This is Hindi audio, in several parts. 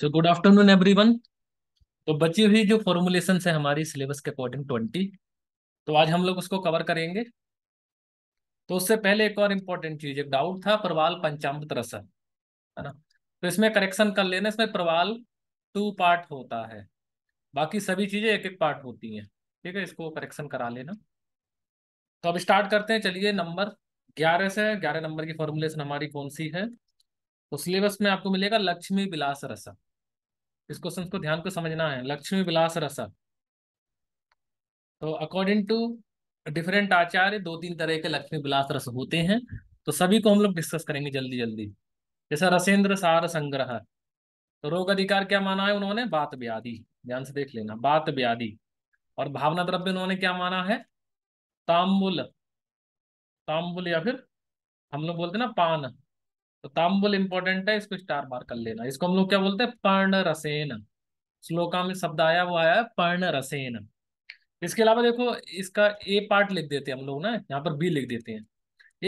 सो गुड आफ्टरनून एवरीवन तो बची हुई जो फॉर्मुलेशन है हमारी सिलेबस के अकॉर्डिंग ट्वेंटी तो आज हम लोग उसको कवर करेंगे तो उससे पहले एक और इम्पोर्टेंट चीज एक डाउट था प्रवाल पंचामृत रसन है ना तो इसमें करेक्शन कर लेना इसमें प्रवाल टू पार्ट होता है बाकी सभी चीजें एक एक पार्ट होती हैं ठीक है इसको करेक्शन करा लेना तो अब स्टार्ट करते हैं चलिए नंबर ग्यारह से ग्यारह नंबर की फॉर्मुलेशन हमारी कौन सी है तो सिलेबस में आपको मिलेगा लक्ष्मी विलास रस इस क्वेश्चन को ध्यान को समझना है लक्ष्मी विलास रस तो अकॉर्डिंग टू डिफरेंट आचार्य दो तीन तरह के लक्ष्मी विलास रस होते हैं तो सभी को हम लोग डिस्कस करेंगे जल्दी जल्दी जैसा रसेंद्र सार संग्रह तो रोग अधिकार क्या माना है उन्होंने बात व्याधि ध्यान से देख लेना बात व्याधि और भावना द्रव्य उन्होंने क्या माना है ताम्बुल ताम्बुल या फिर हम लोग बोलते ना पान तो ताम्बुल इंपॉर्टेंट है इसको स्टार मार कर लेना इसको हम लोग क्या बोलते हैं पर्ण रसेन श्लोका में शब्द आया हुआ है पर्ण रसेन इसके अलावा देखो इसका ए पार्ट लिख देते हैं हम लोग ना यहाँ पर बी लिख देते हैं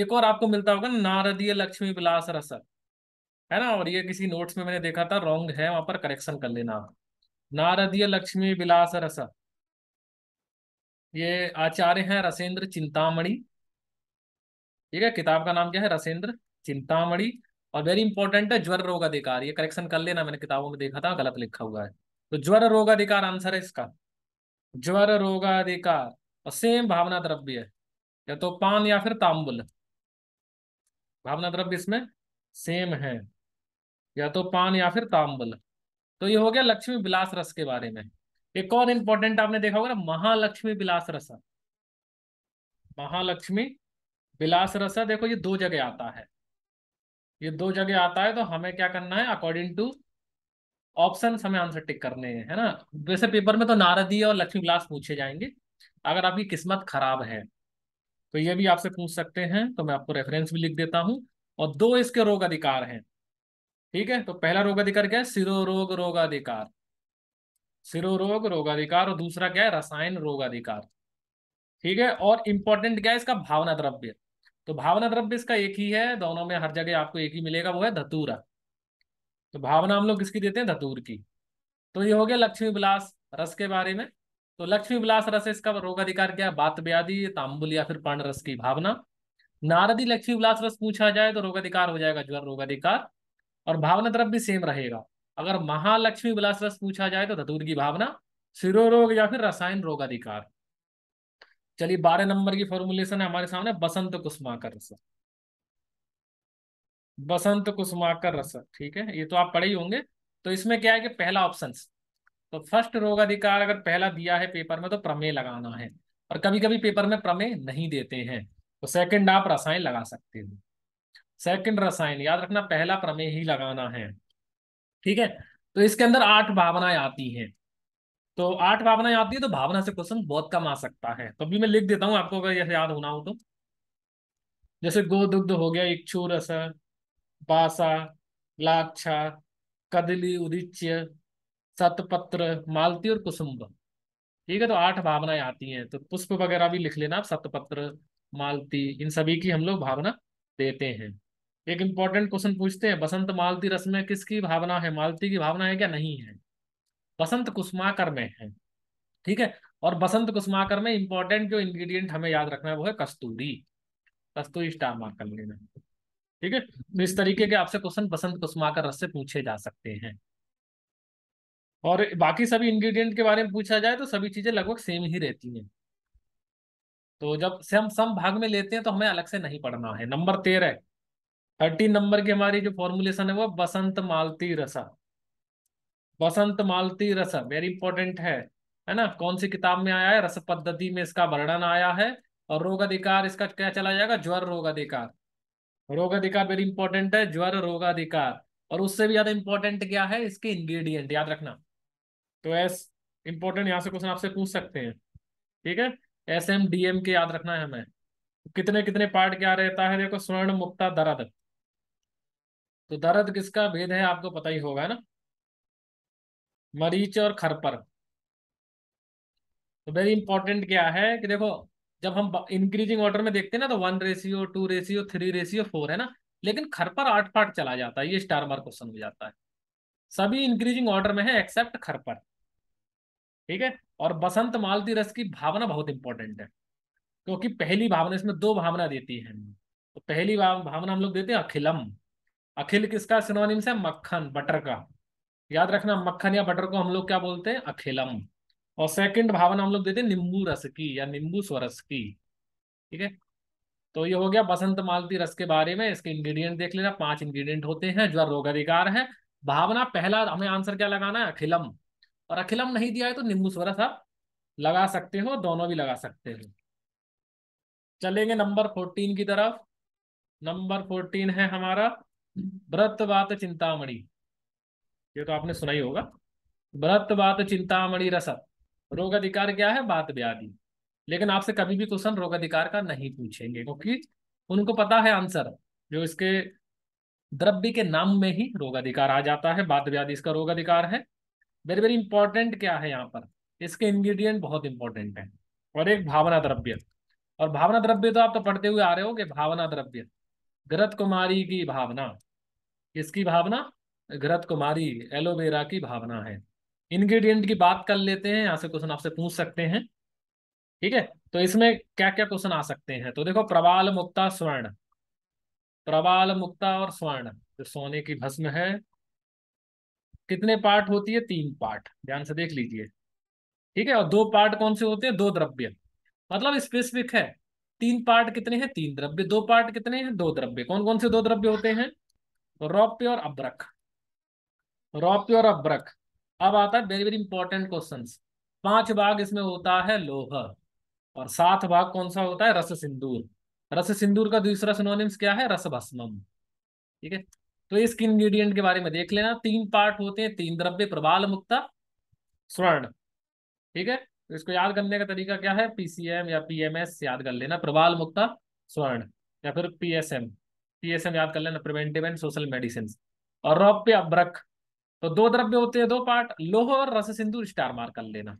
एक और आपको मिलता होगा नारदीय लक्ष्मी विलास रस है ना और ये किसी नोट्स में मैंने देखा था रॉन्ग है वहां पर करेक्शन कर लेना नारदीय लक्ष्मी विलास रस ये आचार्य हैं रसेंद्र चिंतामणि ठीक है किताब का नाम क्या है रसेंद्र चिंतामणि और वेरी इंपॉर्टेंट है ज्वर रोग अधिकार ये करेक्शन कर लेना मैंने किताबों में देखा था गलत लिखा हुआ है तो ज्वर रोग अधिकार आंसर है इसका ज्वर रोग अधिकार और सेम भावना द्रव्य है या तो पान या फिर तांबुल भावना द्रव्य इसमें सेम है या तो पान या फिर तांबुल तो ये हो गया लक्ष्मी विलास रस के बारे में एक और इंपॉर्टेंट आपने देखा होगा ना महालक्ष्मी विलास रस महालक्ष्मी विलास रस देखो ये दो जगह आता है ये दो जगह आता है तो हमें क्या करना है अकॉर्डिंग टू ऑप्शन हमें आंसर टिक करने हैं है ना वैसे पेपर में तो नारदी और लक्ष्मी ग्लास पूछे जाएंगे अगर आपकी किस्मत खराब है तो ये भी आपसे पूछ सकते हैं तो मैं आपको रेफरेंस भी लिख देता हूँ और दो इसके रोग अधिकार हैं ठीक है तो पहला रोग अधिकार क्या है सिरो रोग रोग रोगाधिकार और दूसरा क्या है रसायन रोगाधिकार ठीक है और इंपॉर्टेंट क्या है इसका भावना द्रव्य तो भावना द्रव्य इसका एक ही है दोनों में हर जगह आपको एक ही मिलेगा वो है धतूरा तो भावना हम लोग किसकी देते हैं धतूर की तो ये हो गया लक्ष्मी विलास रस के बारे में तो लक्ष्मी विलास रस इसका रोग अधिकार क्या बात व्याधि तांबुल या फिर पर्ण रस की भावना नारदी लक्ष्मी विलास रस पूछा जाए तो रोग अधिकार हो जाएगा ज्वर रोग अधिकार और भावना द्रव्य भी सेम रहेगा अगर महालक्ष्मी विलास रस पूछा जाए तो धतूर की भावना सिरो रोग या फिर रसायन रोग अधिकार चलिए बारह नंबर की फॉर्मुलेशन है हमारे सामने बसंत कुसुमाकर रस बसंत कुसुमाकर रस ठीक है ये तो आप पढ़े ही होंगे तो इसमें क्या है कि पहला ऑप्शन तो फर्स्ट रोग अधिकार अगर पहला दिया है पेपर में तो प्रमेय लगाना है और कभी कभी पेपर में प्रमेय नहीं देते हैं तो सेकंड आप रसायन लगा सकते हो सेकंड रसायन याद रखना पहला प्रमेय ही लगाना है ठीक है तो इसके अंदर आठ भावनाएं आती हैं तो आठ भावनाएं आती है तो भावना से क्वेश्चन बहुत कम आ सकता है तो अभी मैं लिख देता हूँ आपको अगर यह याद होना हो तो जैसे गो दुग्ध हो गया इच्छु रस बासा लाक्षा कदली उदिच्य सतपत्र मालती और कुसुम्ब ठीक है तो आठ भावनाएं आती हैं तो पुष्प वगैरह भी लिख लेना आप सतपत्र मालती इन सभी की हम लोग भावना देते हैं एक इंपॉर्टेंट क्वेश्चन पूछते हैं बसंत मालती रस में किसकी भावना है मालती की भावना है क्या नहीं है बसंत कुसुमाकर में है ठीक है और बसंत कुसुमाकर में इंपॉर्टेंट जो इंग्रेडिएंट हमें याद रखना है वो है कस्तूरी कस्तूरी स्टार मार्क कर लेना ठीक है तो इस तरीके के आपसे क्वेश्चन बसंत कुसुमाकर रस से पूछे जा सकते हैं और बाकी सभी इंग्रेडिएंट के बारे में पूछा जाए तो सभी चीजें लगभग सेम ही रहती हैं तो जब से हम सम भाग में लेते हैं तो हमें अलग से नहीं पढ़ना है नंबर तेरह थर्टीन नंबर की हमारी जो फॉर्मुलेशन है वो बसंत मालती रसा बसंत मालती रस वेरी इंपॉर्टेंट है है ना कौन सी किताब में आया है रस पद्धति में इसका वर्णन आया है और रोग अधिकार इसका क्या चला जाएगा ज्वर रोग अधिकार रोग अधिकार वेरी इंपॉर्टेंट है ज्वर रोग अधिकार और उससे भी ज्यादा इंपॉर्टेंट क्या है इसके इंग्रेडिएंट याद रखना तो एस इंपॉर्टेंट यहाँ से क्वेश्चन आपसे पूछ सकते हैं ठीक है एस एम डी एम के याद रखना है हमें कितने कितने पार्ट क्या रहता है देखो स्वर्ण मुक्ता दर्द तो दर्द किसका भेद है आपको पता ही होगा ना मरीच और खरपर तो वेरी इंपॉर्टेंट क्या है कि देखो जब हम इंक्रीजिंग ऑर्डर में देखते हैं ना तो one ratio two ratio three ratio four है ना लेकिन खरपर आठ पार्ट चला जाता है ये स्टार मार्क क्वेश्चन हो जाता है सभी इंक्रीजिंग ऑर्डर में है एक्सेप्ट खरपर ठीक है और बसंत मालती रस की भावना बहुत इंपॉर्टेंट है क्योंकि पहली भावना इसमें दो भावना देती है तो पहली भावना हम लोग देते हैं अखिलम अखिल किसका सिनोनिम्स है मक्खन बटर का याद रखना मक्खन या बटर को हम लोग क्या बोलते हैं अखिलम और सेकंड भावना हम लोग देते हैं नींबू रस की या नींबू स्वरस की ठीक है तो ये हो गया बसंत मालती रस के बारे में इसके इंग्रेडिएंट देख लेना पांच इंग्रेडिएंट होते हैं जो रोग अधिकार है भावना पहला हमें आंसर क्या लगाना है अखिलम और अखिलम नहीं दिया है तो नींबू स्वरस आप लगा सकते हो दोनों भी लगा सकते हो चलेंगे नंबर फोर्टीन की तरफ नंबर फोर्टीन है हमारा व्रत बात चिंतामणि ये तो आपने सुना ही होगा व्रत बात चिंतामणि रसत रोग अधिकार क्या है बात व्याधि लेकिन आपसे कभी भी क्वेश्चन रोग अधिकार का नहीं पूछेंगे क्योंकि उनको पता है आंसर जो इसके द्रव्य के नाम में ही रोग अधिकार आ जाता है बात व्याधि इसका रोग अधिकार है वेरी वेरी इंपॉर्टेंट क्या है यहाँ पर इसके इंग्रेडिएंट बहुत इंपॉर्टेंट है और एक भावना द्रव्य और भावना द्रव्य तो आप तो पढ़ते हुए आ रहे हो भावना द्रव्य गरत कुमारी की भावना किसकी भावना घृत कुमारी एलोवेरा की भावना है इंग्रेडिएंट की बात कर लेते हैं यहाँ से क्वेश्चन आपसे पूछ सकते हैं ठीक है तो इसमें क्या क्या क्वेश्चन आ सकते हैं तो देखो प्रवाल मुक्ता स्वर्ण प्रवाल मुक्ता और स्वर्ण जो सोने की भस्म है कितने पार्ट होती है तीन पार्ट ध्यान से देख लीजिए ठीक है और दो पार्ट कौन से होते हैं दो द्रव्य मतलब स्पेसिफिक है तीन पार्ट कितने हैं तीन द्रव्य दो पार्ट कितने हैं दो द्रव्य कौन कौन से दो द्रव्य होते हैं रौप्य और अब्रक रॉप्योर और अब्रक अब आता है वेरी वेरी इंपॉर्टेंट क्वेश्चन पांच भाग इसमें होता है लोह और सात भाग कौन सा होता है रस सिंदूर रस सिंदूर का दूसरा सिनोनिम्स क्या है रस भस्मम ठीक है तो इस इंग्रेडिएंट के बारे में देख लेना तीन पार्ट होते हैं तीन द्रव्य प्रबाल मुक्ता स्वर्ण ठीक है तो इसको याद करने का तरीका क्या है पीसीएम या पीएमएस याद कर लेना प्रबाल मुक्ता स्वर्ण या फिर पीएसएम पीएसएम याद कर लेना प्रिवेंटिव एंड सोशल मेडिसिन और रौप्य अब्रक तो दो द्रव्य होते हैं दो पार्ट लोह और रस सिंधु स्टार मार कर लेना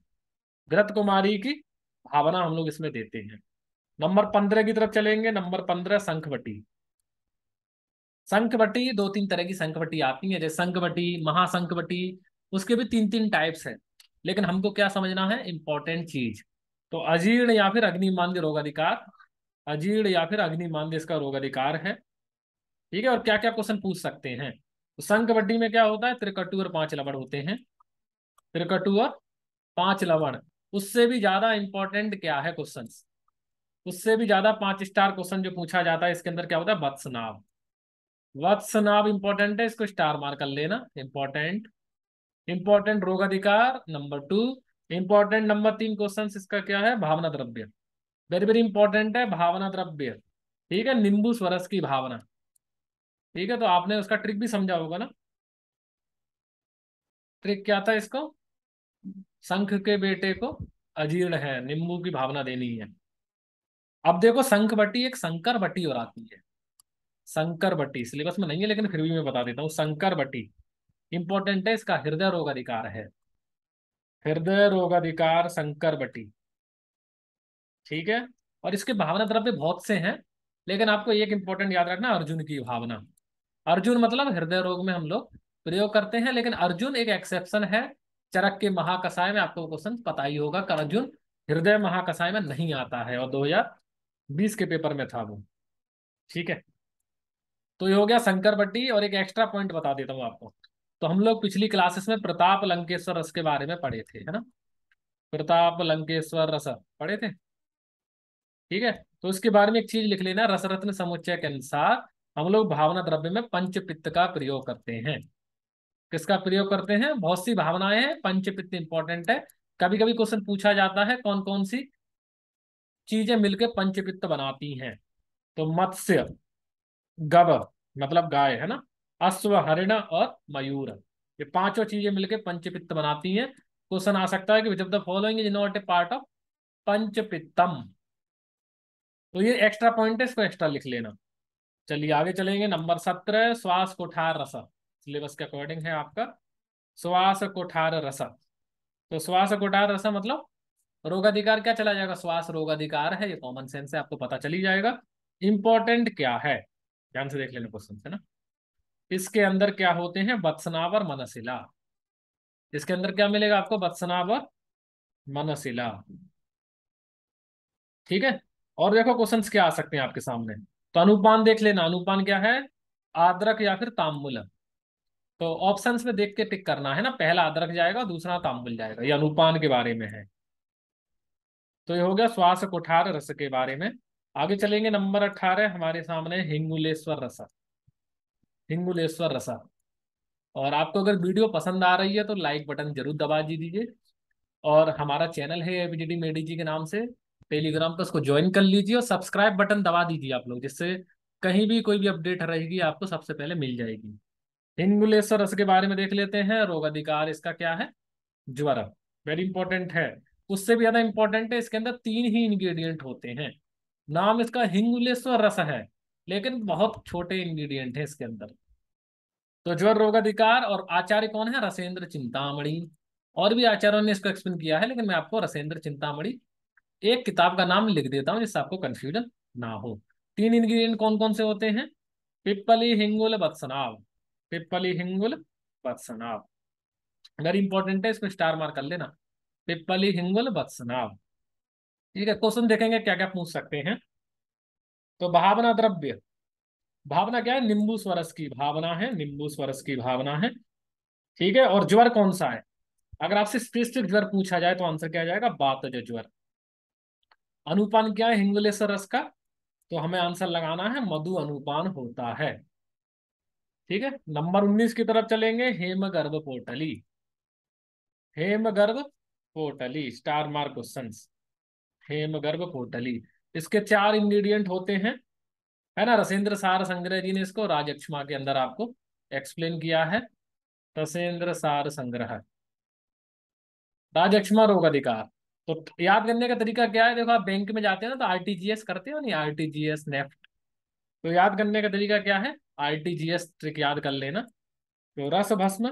ग्रत कुमारी की भावना हम लोग इसमें देते हैं नंबर पंद्रह की तरफ चलेंगे नंबर पंद्रह संखवटी संखवटी दो तीन तरह की संखवटी आती है जैसे संखवटी महासंखवटी उसके भी तीन तीन टाइप्स है लेकिन हमको क्या समझना है इंपॉर्टेंट चीज तो अजीर्ण या फिर रोग रोगाधिकार अजीर्ण या फिर अग्निमान इसका रोगाधिकार है ठीक है और क्या क्या क्वेश्चन पूछ सकते हैं तो संघ कबड्डी में क्या होता है त्रिकटु और पांच लवण होते हैं त्रिकटु और पांच लवण उससे भी ज्यादा इंपॉर्टेंट क्या है क्वेश्चन उससे भी ज्यादा पांच स्टार क्वेश्चन जो पूछा जाता है इसके अंदर क्या होता है वत्सनाव वत्सनाव इंपॉर्टेंट है इसको स्टार मार कर लेना इंपॉर्टेंट इंपॉर्टेंट रोग अधिकार नंबर टू इंपॉर्टेंट नंबर तीन क्वेश्चन इसका क्या है भावना द्रव्य वेरी वेरी इंपॉर्टेंट है भावना द्रव्य ठीक है नींबू स्वरस की भावना ठीक है तो आपने उसका ट्रिक भी समझा होगा ना ट्रिक क्या था इसको संख के बेटे को अजीर्ण है नींबू की भावना देनी है अब देखो संख बटी एक शंकर बटी और आती है शंकर बटी सिलेबस में नहीं है लेकिन फिर भी मैं बता देता हूँ शंकर बटी इंपॉर्टेंट है इसका हृदय रोग अधिकार है हृदय रोग अधिकार शंकर बटी ठीक है और इसके भावना द्रव्य बहुत से हैं लेकिन आपको एक इंपॉर्टेंट याद रखना अर्जुन की भावना अर्जुन मतलब हृदय रोग में हम लोग प्रयोग करते हैं लेकिन अर्जुन एक एक्सेप्शन है चरक के महाकसाय में आपको क्वेश्चन पता ही होगा कि अर्जुन हृदय महाकसाय में नहीं आता है और बीस के पेपर में था वो ठीक है तो ये हो गया शंकर भट्टी और एक एक्स्ट्रा पॉइंट बता देता हूँ आपको तो हम लोग पिछली क्लासेस में प्रताप लंकेश्वर रस के बारे में पढ़े थे है ना प्रताप लंकेश्वर रस पढ़े थे ठीक है तो उसके बारे में एक चीज लिख लेना रसरत्न समुच्चय के अनुसार हम लोग भावना द्रव्य में पंचपित्त का प्रयोग करते हैं किसका प्रयोग करते हैं बहुत सी भावनाएं हैं पंचपित्त इंपॉर्टेंट है कभी कभी क्वेश्चन पूछा जाता है कौन कौन सी चीजें मिलकर पंचपित्त बनाती हैं तो मत्स्य गब मतलब गाय है ना अश्व हरिण और मयूर ये पांचों चीजें मिलकर पंचपित्त बनाती हैं क्वेश्चन आ सकता है कि which of the following is not a part of पंचपित्तम तो ये एक्स्ट्रा पॉइंट है इसको एक्स्ट्रा लिख लेना चलिए आगे चलेंगे नंबर सत्रह श्वास कोठार रसर सिलेबस के अकॉर्डिंग है आपका श्वास कोठार रसर तो श्वास कोठार रसर मतलब रोगाधिकार क्या चला जाएगा श्वास रोगाधिकार है ये कॉमन सेंस है आपको पता चली जाएगा इंपॉर्टेंट क्या है ध्यान से देख लेना क्वेश्चन है ना इसके अंदर क्या होते हैं बत्सनावर मनसिला इसके अंदर क्या मिलेगा आपको बत्सनावर मनसिला ठीक है और देखो क्वेश्चंस क्या आ सकते हैं आपके सामने तो अनुपान देख लेना अनुपान क्या है आदरक या फिर ताम्बुल तो ऑप्शंस में देख के टिक करना है ना पहला आदरक जाएगा दूसरा ताम्बुल जाएगा ये अनुपान के बारे में है तो ये हो गया श्वास कोठार रस के बारे में आगे चलेंगे नंबर अट्ठारह हमारे सामने हिंगुलेश्वर रसा हिंगुलेश्वर रसा और आपको अगर वीडियो पसंद आ रही है तो लाइक बटन जरूर दबा दीजिए और हमारा चैनल है एबीडीडी मेडी जी के नाम से टेलीग्राम पर उसको ज्वाइन कर लीजिए और सब्सक्राइब बटन दबा दीजिए आप लोग जिससे कहीं भी कोई भी अपडेट रहेगी आपको सबसे पहले मिल जाएगी हिंगुलेश्वर रस के बारे में देख लेते हैं रोग अधिकार इसका क्या है ज्वर वेरी इंपॉर्टेंट है उससे भी ज्यादा इंपॉर्टेंट है इसके अंदर तीन ही इंग्रेडिएंट होते हैं नाम इसका हिंगुलेश्वर रस है लेकिन बहुत छोटे इंग्रेडिएंट है इसके अंदर तो ज्वर रोगाधिकार और आचार्य कौन है रसेंद्र चिंतामणि और भी आचार्यों ने इसको एक्सप्लेन किया है लेकिन मैं आपको रसेंद्र चिंतामणि एक किताब का नाम लिख देता हूँ जिससे आपको कंफ्यूजन ना हो तीन इंग्रेडिएंट कौन कौन से होते हैं पिप्पली हिंगुल बत्सनाव पिप्पली हिंगुल बत्सनाव वेरी इंपॉर्टेंट है इसको स्टार मार्क कर लेना पिप्पली हिंगुल बत्सनाव ठीक है क्वेश्चन देखेंगे क्या क्या पूछ सकते हैं तो भावना द्रव्य भावना क्या है निम्बू स्वरस की भावना है निम्बू स्वरस की भावना है ठीक है और ज्वर कौन सा है अगर आपसे स्पेसिफिक ज्वर पूछा जाए तो आंसर क्या जाएगा बात ज्वर अनुपान क्या है हिंगुलेस रस का तो हमें आंसर लगाना है मधु अनुपान होता है ठीक है नंबर उन्नीस की तरफ चलेंगे हेमगर्भ पोर्टली हेमगर्भ पोर्टली स्टार मार्क क्वेश्चन हेमगर्भ पोर्टली इसके चार इंग्रेडिएंट होते हैं है ना रसेंद्र सार संग्रह जी ने इसको राजक्षमा के अंदर आपको एक्सप्लेन किया है रसेंद्र सार संग्रह राजक्षमा रोग अधिकार तो याद करने का तरीका क्या है देखो आप बैंक में जाते हैं ना तो आरटीजीएस करते हो नहीं आरटीजीएस नेफ्ट तो याद करने का तरीका क्या है आरटीजीएस ट्रिक याद कर लेना तो रस भस्म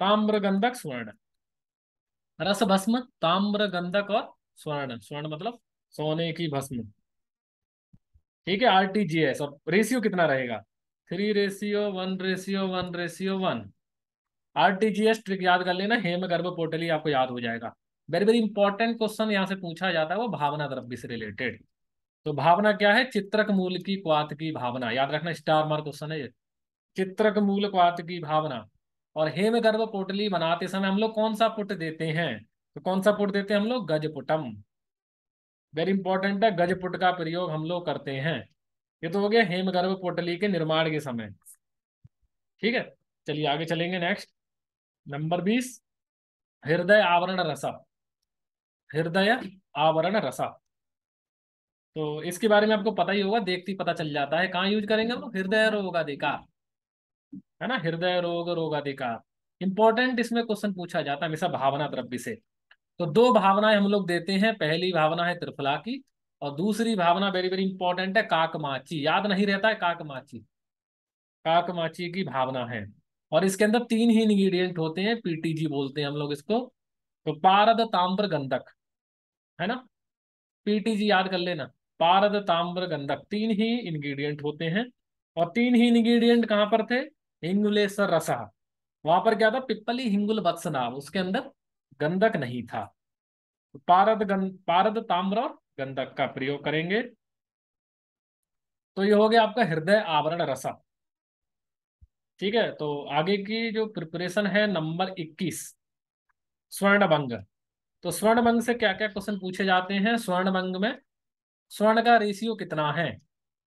ताम्र गंधक स्वर्ण रस भस्म ताम्र गंधक और स्वर्ण स्वर्ण मतलब सोने की भस्म ठीक है आरटीजीएस और रेशियो कितना रहेगा three ratio one ratio one ratio one RTGS trick याद कर लेना हेम गर्भ पोर्टली आपको याद हो जाएगा वेरी वेरी इंपॉर्टेंट क्वेश्चन यहाँ से पूछा जाता है वो भावना द्रव्य से रिलेटेड तो भावना क्या है चित्रक मूल की क्वात की भावना याद रखना स्टार मार्क क्वेश्चन है ये चित्रक मूल क्वात की भावना और हेम गर्भ पोटली बनाते समय हम लोग कौन सा पुट देते हैं तो कौन सा पुट देते हैं हम लोग गजपुटम वेरी इंपॉर्टेंट है गजपुट का प्रयोग हम लोग करते हैं ये तो हो गया हेमगर्भ पोटली के निर्माण के समय ठीक है चलिए आगे चलेंगे नेक्स्ट नंबर बीस हृदय आवरण रसा हृदय आवरण रसा तो इसके बारे में आपको पता ही होगा देखते ही पता चल जाता है कहाँ यूज करेंगे हम हृदय हृदय रोगाधिकार है ना हृदय रोग रोगाधिकार इंपॉर्टेंट इसमें क्वेश्चन पूछा जाता है हमेशा भावना द्रव्य से तो दो भावनाएं हम लोग देते हैं पहली भावना है त्रिफला की और दूसरी भावना वेरी वेरी इंपॉर्टेंट है काकमाची याद नहीं रहता है काकमाची काकमाची की भावना है और इसके अंदर तीन ही इंग्रीडियंट होते हैं पीटीजी बोलते हैं हम लोग इसको तो पारद ताम्र गंधक है ना पीटीजी याद कर लेना पारद ताम्र गंधक तीन ही इंग्रेडिएंट होते हैं और तीन ही इंग्रेडिएंट कहां पर थे हिंगुलेसर रसा वहां पर क्या था पिप्पली हिंगुल वत्सनाव उसके अंदर गंधक नहीं था पारद गं, पारद ताम्र और गंधक का प्रयोग करेंगे तो ये हो गया आपका हृदय आवरण रसा ठीक है तो आगे की जो प्रिपरेशन है नंबर 21 स्वर्ण भंग तो स्वर्ण भंग से क्या क्या क्वेश्चन पूछे जाते हैं स्वर्ण भंग में स्वर्ण का रेशियो कितना है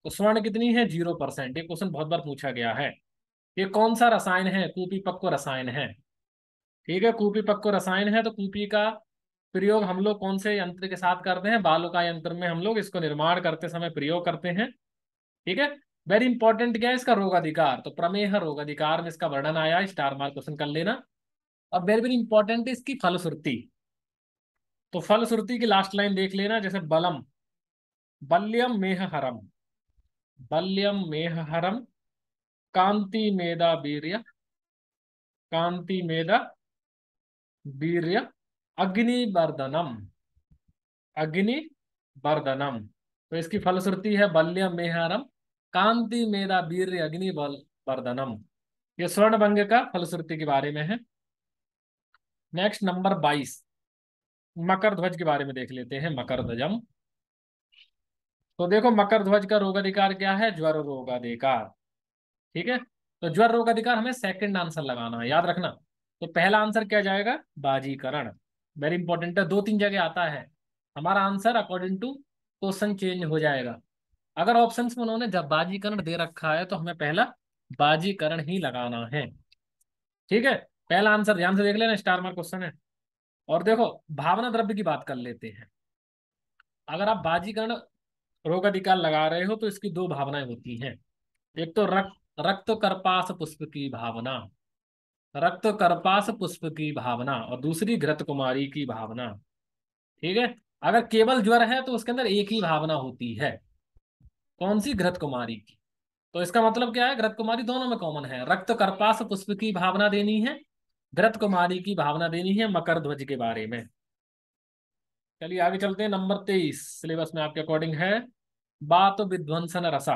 तो स्वर्ण कितनी है जीरो परसेंट ये क्वेश्चन बहुत बार पूछा गया है ये कौन सा रसायन है कूपी पक्को रसायन है ठीक है कूपी पक्को रसायन है तो कूपी का प्रयोग हम लोग कौन से यंत्र के साथ करते हैं का यंत्र में हम लोग इसको निर्माण करते समय प्रयोग करते हैं ठीक है वेरी इंपॉर्टेंट क्या है इसका रोग अधिकार तो प्रमेह रोग अधिकार में इसका वर्णन आया स्टार मार्क क्वेश्चन कर लेना अब वेरी वेरी इंपॉर्टेंट इसकी फलश्रुति तो फल श्रुति की लास्ट लाइन देख लेना जैसे बलम बल्यम मेह हरम बल्यम मेह हरम कांति मेधा वीर्य कांति मेधा वीर्य अग्निवर्धनम अग्नि वर्धनम तो इसकी फलश्रुति है बल्य मेहरम कांति मेधा वीर अग्नि बल वर्धनम यह स्वर्ण भंग का फलश्रुति के बारे में है नेक्स्ट नंबर बाईस मकर ध्वज के बारे में देख लेते हैं मकर ध्वजम तो देखो मकर ध्वज का रोग अधिकार क्या है ज्वर रोग अधिकार ठीक है तो ज्वर रोग अधिकार हमें सेकंड आंसर लगाना है याद रखना तो पहला आंसर क्या जाएगा बाजीकरण वेरी इंपॉर्टेंट है दो तीन जगह आता है हमारा answer according to question change हो जाएगा अगर ऑप्शन में उन्होंने जब बाजीकरण दे रखा है तो हमें पहला बाजीकरण ही लगाना है ठीक है पहला आंसर ध्यान से देख लेना स्टार मार्क क्वेश्चन है और देखो भावना द्रव्य की बात कर लेते हैं अगर आप बाजीकरण रोग अधिकार लगा रहे हो तो इसकी दो भावनाएं होती हैं एक तो रक्त रक्त कर्पास पुष्प की भावना रक्त कर्पास पुष्प की भावना और दूसरी घृत कुमारी की भावना ठीक है अगर केवल ज्वर है तो उसके अंदर एक ही भावना होती है कौन सी घृत कुमारी की तो इसका मतलब क्या है घृत कुमारी दोनों में कॉमन है रक्त कर्पास पुष्प की भावना देनी है भरत कुमारी की भावना देनी है मकर ध्वज के बारे में चलिए आगे चलते हैं नंबर तेईस सिलेबस में आपके अकॉर्डिंग है बात विध्वंसन रसा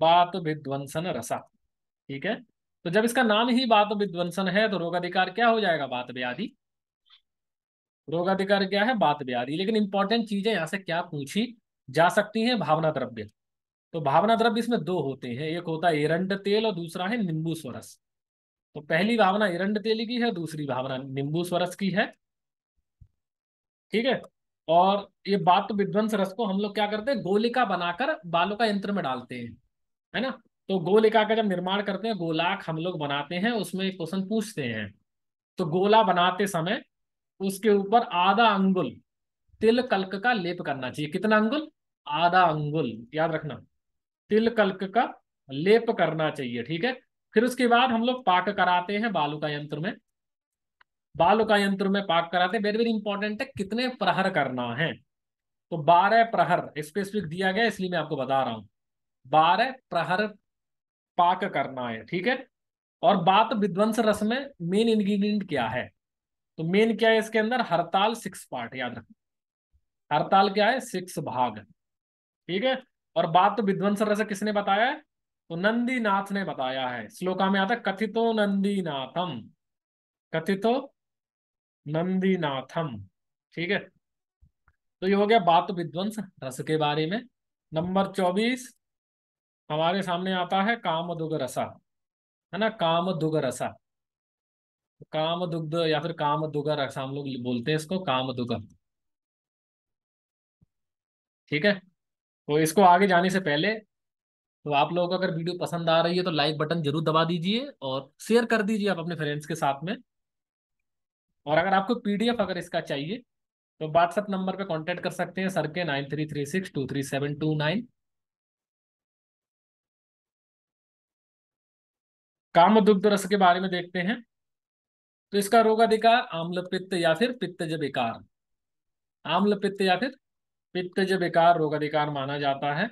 बात विध्वंसन रसा ठीक है तो जब इसका नाम ही बात विध्वंसन है तो रोगाधिकार क्या हो जाएगा बात व्याधि रोगाधिकार क्या है बात व्याधि लेकिन इंपॉर्टेंट चीजें यहां से क्या पूछी जा सकती है भावना द्रव्य तो भावना द्रव्य इसमें दो होते हैं एक होता है एरंड तेल और दूसरा है नींबू स्वरस तो पहली भावना इरंड तेली की है दूसरी भावना निम्बू स्वरस की है ठीक है और ये बात तो विध्वंस रस को हम लोग क्या करते हैं गोलिका बनाकर बालों का यंत्र में डालते हैं है ना तो गोलिका का जब निर्माण करते हैं गोलाक हम लोग बनाते हैं उसमें एक क्वेश्चन पूछते हैं तो गोला बनाते समय उसके ऊपर आधा अंगुल तिल कल्क का लेप करना चाहिए कितना अंगुल आधा अंगुल याद रखना तिल कल्क का लेप करना चाहिए ठीक है फिर उसके बाद हम लोग पाक कराते हैं बालू का यंत्र में बालू का यंत्र में पाक कराते हैं वेरी वेरी इंपॉर्टेंट है कितने प्रहर करना है तो बारह प्रहर स्पेसिफिक दिया गया इसलिए मैं आपको बता रहा हूं बारह प्रहर पाक करना है ठीक है और बात विध्वंस रस में मेन इंग्रीडियंट क्या है तो मेन क्या है इसके अंदर हड़ताल सिक्स पार्ट याद रखना हड़ताल क्या है सिक्स भाग ठीक है और बात विध्वंस रस किसने बताया है तो नंदीनाथ ने बताया है श्लोका में आता कथितो नंदीनाथम कथितो नंदीनाथम ठीक है तो ये हो गया बात विध्वंस रस के बारे में नंबर चौबीस हमारे सामने आता है काम दुग रसा है ना काम दुग रसा काम दुग्ध या फिर काम दुग रसा हम लोग बोलते हैं इसको काम दुग ठीक है तो इसको आगे जाने से पहले तो आप लोगों को अगर वीडियो पसंद आ रही है तो लाइक बटन जरूर दबा दीजिए और शेयर कर दीजिए आप अपने फ्रेंड्स के साथ में और अगर आपको पीडीएफ अगर इसका चाहिए तो व्हाट्सएप नंबर पे कांटेक्ट कर सकते हैं सर के nine three three six two three seven two nine काम दुग्ध रस के बारे में देखते हैं तो इसका रोगाधिकार आम्ल पित्त या फिर पित्त जब विकार आम्ल पित्त या फिर पित्त जब रोग रोगाधिकार माना जाता है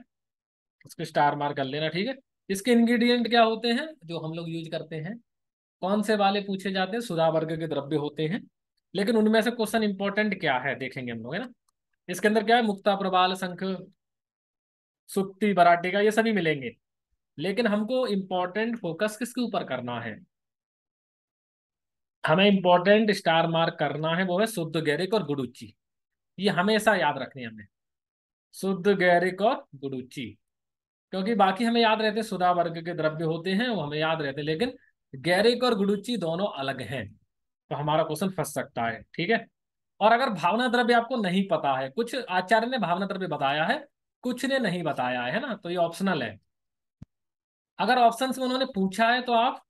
उसको स्टार मार्क कर लेना ठीक है इसके इंग्रेडिएंट क्या होते हैं जो हम लोग यूज करते हैं कौन से वाले पूछे जाते हैं सुधा वर्ग के द्रव्य होते हैं लेकिन उनमें से क्वेश्चन इंपॉर्टेंट क्या है देखेंगे हम लोग है ना इसके अंदर क्या है मुक्ता प्रबाल संख सुक्ति बराटेगा ये सभी मिलेंगे लेकिन हमको इम्पोर्टेंट फोकस किसके ऊपर करना है हमें इम्पोर्टेंट स्टार मार्क करना है वो है शुद्ध गैरिक और गुडुची ये हमेशा याद रखनी हमें शुद्ध गैरिक और गुडुची क्योंकि बाकी हमें याद रहते सुधा वर्ग के द्रव्य होते हैं वो हमें याद रहते लेकिन गैरिक और गुडुच्ची दोनों अलग हैं तो हमारा क्वेश्चन फंस सकता है ठीक है और अगर भावना द्रव्य आपको नहीं पता है कुछ आचार्य ने भावना द्रव्य बताया है कुछ ने नहीं बताया है ना तो ये ऑप्शनल है अगर ऑप्शन में उन्होंने पूछा है तो आप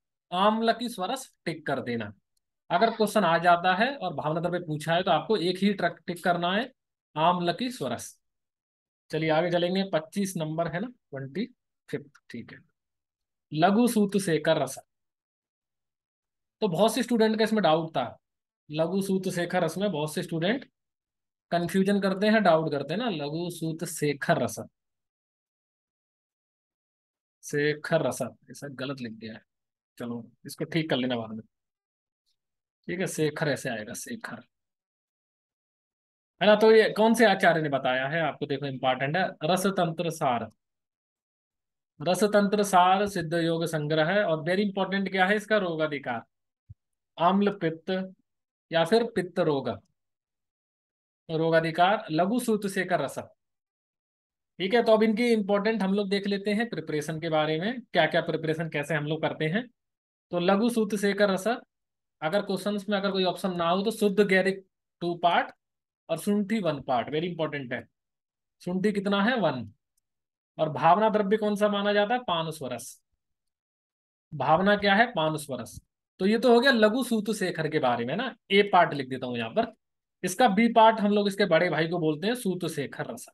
आमल की स्वरस टिक कर देना अगर क्वेश्चन आ जाता है और भावना द्रव्य पूछा है तो आपको एक ही ट्रक टिक करना है आमल की स्वरस चलिए आगे चलेंगे पच्चीस नंबर है ना ट्वेंटी फिफ्थ ठीक है लघु सूत्र से कर रसा तो बहुत से स्टूडेंट का इसमें डाउट था लघु सूत्र शेखर रस में बहुत से स्टूडेंट कंफ्यूजन करते हैं डाउट करते हैं ना लघु सूत्र शेखर रस शेखर रसन ऐसा गलत लिख दिया है चलो इसको ठीक कर लेना बाद में ठीक है शेखर ऐसे आएगा शेखर है ना तो ये कौन से आचार्य ने बताया है आपको देखो इंपॉर्टेंट है रस तंत्र सार रस तंत्र सार सिद्ध योग संग्रह और वेरी इंपॉर्टेंट क्या है इसका रोगाधिकार आम्ल पित्त या फिर पित्त रोग रोगाधिकार लघु सूत्र से का रस ठीक है तो अब इनकी इंपॉर्टेंट हम लोग देख लेते हैं प्रिपरेशन के बारे में क्या क्या प्रिपरेशन कैसे हम लोग करते हैं तो लघु सूत्र से कर रस अगर क्वेश्चन में अगर कोई ऑप्शन ना हो तो शुद्ध गैरिक टू पार्ट और सुंठी वन पार्ट वेरी इंपॉर्टेंट है सुंठी कितना है वन और भावना द्रव्य कौन सा माना जाता है पान स्वरस भावना क्या है पान स्वरस तो ये तो हो गया लघु सूत शेखर के बारे में ना ए पार्ट लिख देता हूं यहाँ पर इसका बी पार्ट हम लोग इसके बड़े भाई को बोलते हैं सूत शेखर रस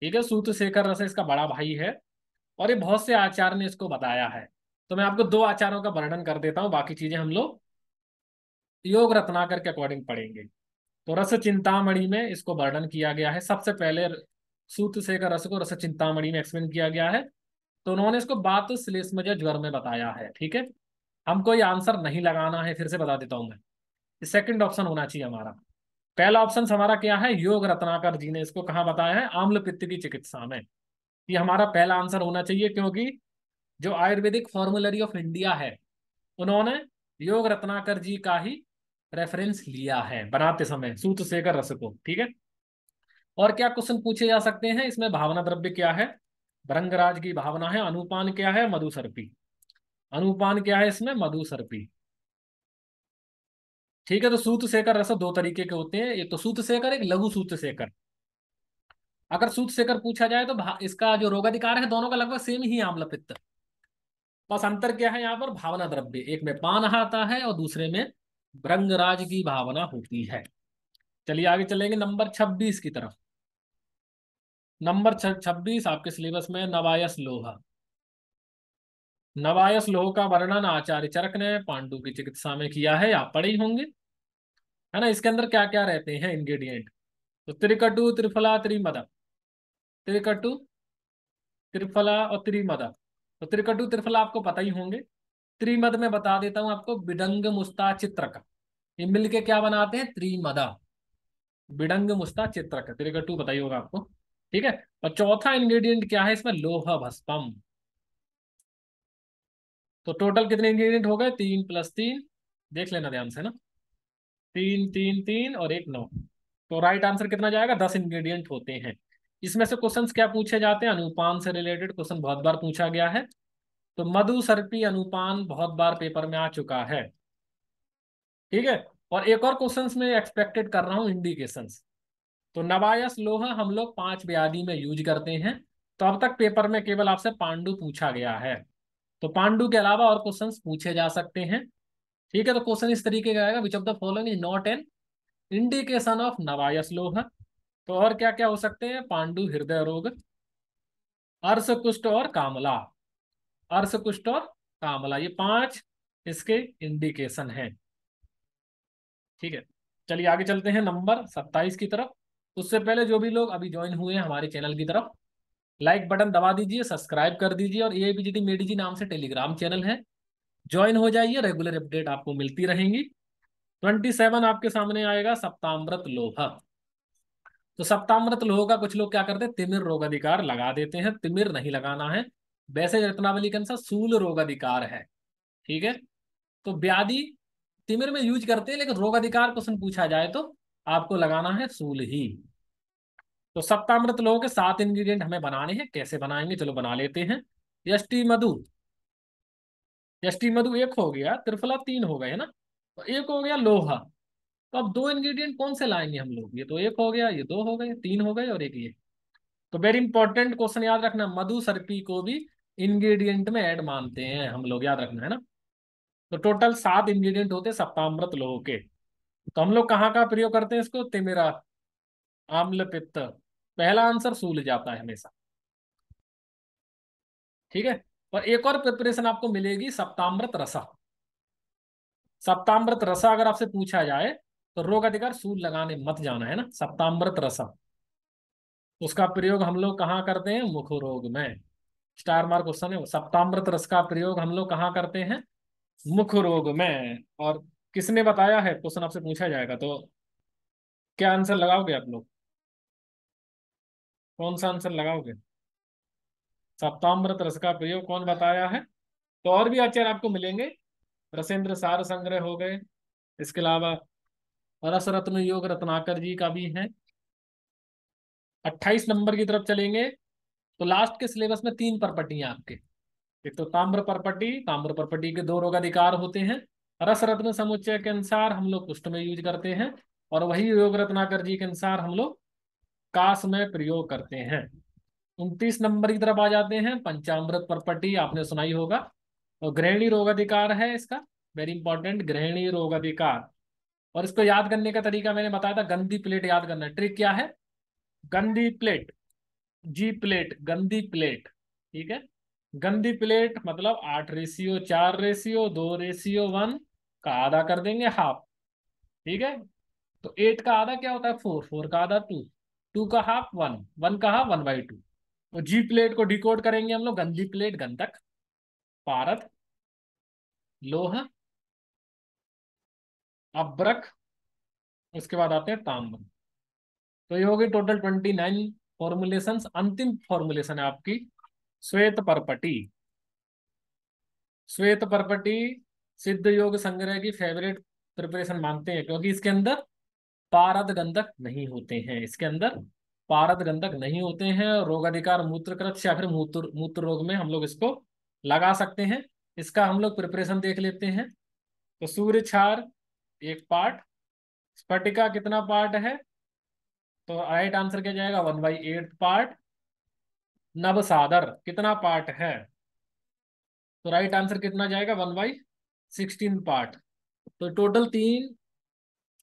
ठीक है सूत शेखर रस इसका बड़ा भाई है और ये बहुत से आचार्य ने इसको बताया है तो मैं आपको दो आचारों का वर्णन कर देता हूं बाकी चीजें हम लोग योग रत्नाकर के अकॉर्डिंग पढ़ेंगे तो रस चिंतामणि में इसको वर्णन किया गया है सबसे पहले सूत से का रस को रस चिंतामणि में एक्सप्लेन किया गया है तो उन्होंने इसको बात श्लेष्म ज्वर में बताया है ठीक है हमको ये आंसर नहीं लगाना है फिर से बता देता हूँ मैं सेकंड ऑप्शन होना चाहिए हमारा पहला ऑप्शन हमारा क्या है योग रत्नाकर जी ने इसको कहा बताया है आम्ल पित्त की चिकित्सा में ये हमारा पहला आंसर होना चाहिए क्योंकि जो आयुर्वेदिक फॉर्मुलरी ऑफ इंडिया है उन्होंने योग रत्नाकर जी का ही रेफरेंस लिया है बनाते समय सूत्र तो से कर रस को ठीक है और क्या क्वेश्चन पूछे जा सकते हैं इसमें भावना द्रव्य क्या है भरंगराज की भावना है अनुपान क्या है मधुसर्पी अनुपान क्या है इसमें मधुसर्पी ठीक है तो सूत्र तो सेकर रस दो तरीके के होते हैं एक तो सूत्र तो सेकर एक लघु सूत्र सेकर अगर सूत्र सेकर पूछा जाए तो इसका जो रोगाधिकार है दोनों का लगभग सेम ही आमलपित्त बस अंतर क्या है यहाँ पर भावना द्रव्य एक में पान आता है और दूसरे में भ्रंगराज की भावना होती है चलिए आगे चलेंगे नंबर छब्बीस की तरफ नंबर छब्बीस आपके सिलेबस में नवायस लोहा नवायस लोह का वर्णन आचार्य चरक ने पांडु की चिकित्सा में किया है आप पढ़े ही होंगे है ना इसके अंदर क्या क्या रहते हैं इंग्रेडिएंट तो त्रिकटु त्रिफला त्रिमदा त्रिकटु त्रिफला और त्रिमदा तो त्रिकटु त्रिफला आपको पता ही होंगे त्रिमद में बता देता हूं आपको बिडंग मुस्ता चित्रक ये मिलके क्या बनाते हैं त्रिमदा बिडंग मुस्ता चित्रक त्रिका टू बताइए होगा आपको ठीक है और चौथा इंग्रेडिएंट क्या है इसमें लोह भस्पम तो टोटल कितने इंग्रेडिएंट हो गए तीन प्लस तीन देख लेना ध्यान से ना तीन तीन तीन और एक नौ तो राइट आंसर कितना जाएगा दस इंग्रेडिएंट होते हैं इसमें से क्वेश्चंस क्या पूछे जाते हैं अनुपान से रिलेटेड क्वेश्चन बहुत बार पूछा गया है तो मधुसर्पी अनुपान बहुत बार पेपर में आ चुका है ठीक है और एक और क्वेश्चंस में एक्सपेक्टेड कर रहा हूं इंडिकेशंस तो नवायस लोहा हम लोग पांच ब्यादी में यूज करते हैं तो अब तक पेपर में केवल आपसे पांडु पूछा गया है तो पांडु के अलावा और क्वेश्चन पूछे जा सकते हैं ठीक है तो क्वेश्चन इस तरीके का आएगा which of the following is not an indication of नवायस लोहा तो और क्या क्या हो सकते हैं पांडु हृदय रोग अर्श कुष्ट और कामला अर्शकुष्ठ और कामला ये पांच इसके इंडिकेशन हैं ठीक है चलिए आगे चलते हैं नंबर सत्ताईस की तरफ उससे पहले जो भी लोग अभी ज्वाइन हुए हैं हमारे चैनल की तरफ लाइक बटन दबा दीजिए सब्सक्राइब कर दीजिए और ए बी मेडीजी नाम से टेलीग्राम चैनल है ज्वाइन हो जाइए रेगुलर अपडेट आपको मिलती रहेंगी ट्वेंटी सेवन आपके सामने आएगा सप्तामृत लोहा तो सप्तामृत लोहा का कुछ लोग क्या करते हैं तिमिर रोग अधिकार लगा देते हैं तिमिर नहीं लगाना है वैसे रत्नावली के अनुसार सूल रोग अधिकार है ठीक है तो व्याधि तिमिर में यूज करते हैं लेकिन रोग अधिकार क्वेश्चन पूछा जाए तो आपको लगाना है सूल ही तो सप्तामृत लोगों के सात इंग्रीडियंट हमें बनाने हैं कैसे बनाएंगे चलो बना लेते हैं यष्टि मधु यष्टि मधु एक हो गया त्रिफला तीन हो गए है ना तो एक हो गया लोहा तो अब दो इंग्रेडिएंट कौन से लाएंगे हम लोग ये तो एक हो गया ये दो हो गए तीन हो गए और एक ये तो वेरी इंपॉर्टेंट क्वेश्चन याद रखना मधु सर्पी को भी इंग्रेडिएंट में ऐड मानते हैं हम लोग याद रखना है ना तो टोटल सात इंग्रेडिएंट होते हैं सप्तामृत लोगों के तो हम लोग कहाँ कहाँ प्रयोग करते हैं इसको तिमिरा आम्ल पित्त पहला आंसर सूल जाता है हमेशा ठीक है और एक और प्रिपरेशन आपको मिलेगी सप्तामृत रसा सप्तामृत रसा अगर आपसे पूछा जाए तो रोग अधिकार सूल लगाने मत जाना है ना सप्तामृत रसा उसका प्रयोग हम लोग कहाँ करते हैं मुख रोग में स्टार मार्क क्वेश्चन है सप्तामृत रस का प्रयोग हम लोग कहाँ करते हैं मुख रोग में और किसने बताया है क्वेश्चन आपसे पूछा जाएगा तो क्या आंसर लगाओगे आप लोग कौन सा आंसर लगाओगे सप्तामृत रस का प्रयोग कौन बताया है तो और भी आचार्य आपको मिलेंगे रसेंद्र सार संग्रह हो गए इसके अलावा रस रत्न योग रत्नाकर जी का भी है अट्ठाईस नंबर की तरफ चलेंगे तो लास्ट के सिलेबस में तीन परपटी हैं आपके एक तो ताम्र परपटी ताम्र परपटी के दो रोगाधिकार होते हैं रस रत्न समुच्चय के अनुसार हम लोग पुष्ट में यूज करते हैं और वही योग रत्नाकर जी के अनुसार हम लोग काश में प्रयोग करते हैं उनतीस नंबर की तरफ आ जाते हैं पंचामृत परपटी आपने सुनाई होगा और रोग रोगाधिकार है इसका वेरी इंपॉर्टेंट रोग रोगाधिकार और इसको याद करने का तरीका मैंने बताया था गंदी प्लेट याद करना ट्रिक क्या है गंदी प्लेट जी प्लेट गंदी प्लेट ठीक है गंदी प्लेट मतलब आठ रेशियो चार रेशियो दो रेशियो वन का आधा कर देंगे हाफ ठीक है तो एट का आधा क्या होता है फोर फोर का आधा टू टू का हाफ वन वन का हाफ वन बाई टू और जी प्लेट को डिकोड करेंगे हम लोग गंदी प्लेट गंधक पारद लोह अब्रक उसके बाद आते हैं ताम्र तो ये हो गई टोटल ट्वेंटी नाइन फॉर्मुलेशन अंतिम फॉर्मुलेशन है आपकी श्वेत परपटी श्वेत परपटी सिद्ध योग संग्रह की फेवरेट प्रिपरेशन मानते हैं क्योंकि इसके अंदर पारद गंधक नहीं होते हैं इसके अंदर पारद गंधक नहीं होते हैं और रोग मूत्र मूत्रकृत या फिर मूत्र मूत्र रोग में हम लोग इसको लगा सकते हैं इसका हम लोग प्रिपरेशन देख लेते हैं तो सूर्य छार एक पार्ट स्फटिका कितना पार्ट है तो राइट आंसर क्या जाएगा वन बाई एट पार्ट नवसादर कितना पार्ट है तो राइट आंसर कितना जाएगा वन बाई सिक्सटीन पार्ट तो टोटल तीन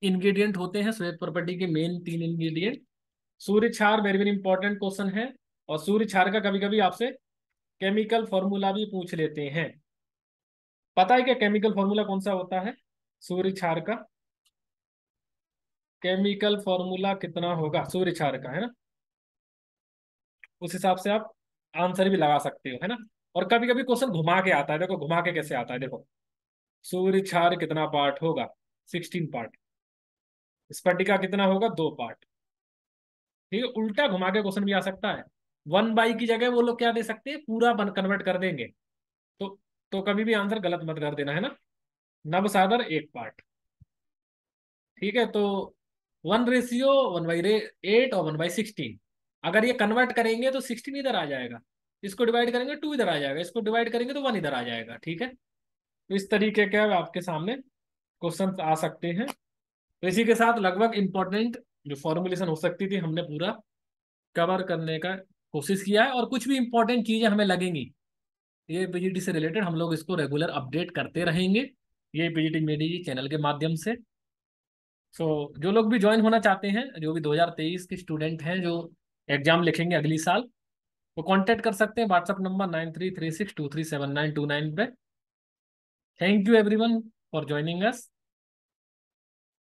इंग्रेडिएंट होते हैं श्वेत प्रॉपर्टी के मेन तीन इंग्रेडिएंट सूर्य छार वेरी वेरी इंपॉर्टेंट क्वेश्चन है और सूर्य छार का कभी कभी आपसे केमिकल फॉर्मूला भी पूछ लेते हैं पता है क्या केमिकल फॉर्मूला कौन सा होता है सूर्य छार का केमिकल फॉर्मूला कितना होगा सूर्य क्षार का है ना उस हिसाब से आप आंसर भी लगा सकते हो है ना और कभी कभी क्वेश्चन घुमा के आता है देखो घुमा के कैसे आता है देखो सूर्य क्षार कितना पार्ट होगा सिक्सटीन पार्ट स्पटिका कितना होगा दो पार्ट ठीक है उल्टा घुमा के क्वेश्चन भी आ सकता है वन बाई की जगह वो लोग क्या दे सकते हैं पूरा कन्वर्ट कर देंगे तो तो कभी भी आंसर गलत मत कर देना है ना नवसादर एक पार्ट ठीक है तो one ratio one by eight और वन बाई सिक्सटीन अगर ये कन्वर्ट करेंगे तो सिक्सटीन इधर आ जाएगा इसको डिवाइड करेंगे टू इधर आ जाएगा इसको डिवाइड करेंगे तो वन इधर आ जाएगा ठीक है तो इस तरीके के आपके सामने क्वेश्चन आ सकते हैं तो इसी के साथ लगभग इम्पोर्टेंट जो फॉर्मुलेशन हो सकती थी हमने पूरा कवर करने का कोशिश किया है और कुछ भी इम्पोर्टेंट चीज़ें हमें लगेंगी ये पीजीटी से रिलेटेड हम लोग इसको रेगुलर अपडेट करते रहेंगे ये पीजीटी जी चैनल के माध्यम से सो so, जो लोग भी ज्वाइन होना चाहते हैं जो भी 2023 के स्टूडेंट हैं जो एग्जाम लिखेंगे अगली साल वो कांटेक्ट कर सकते हैं WhatsApp number nine three three six two three seven nine two nine पे thank you everyone for joining us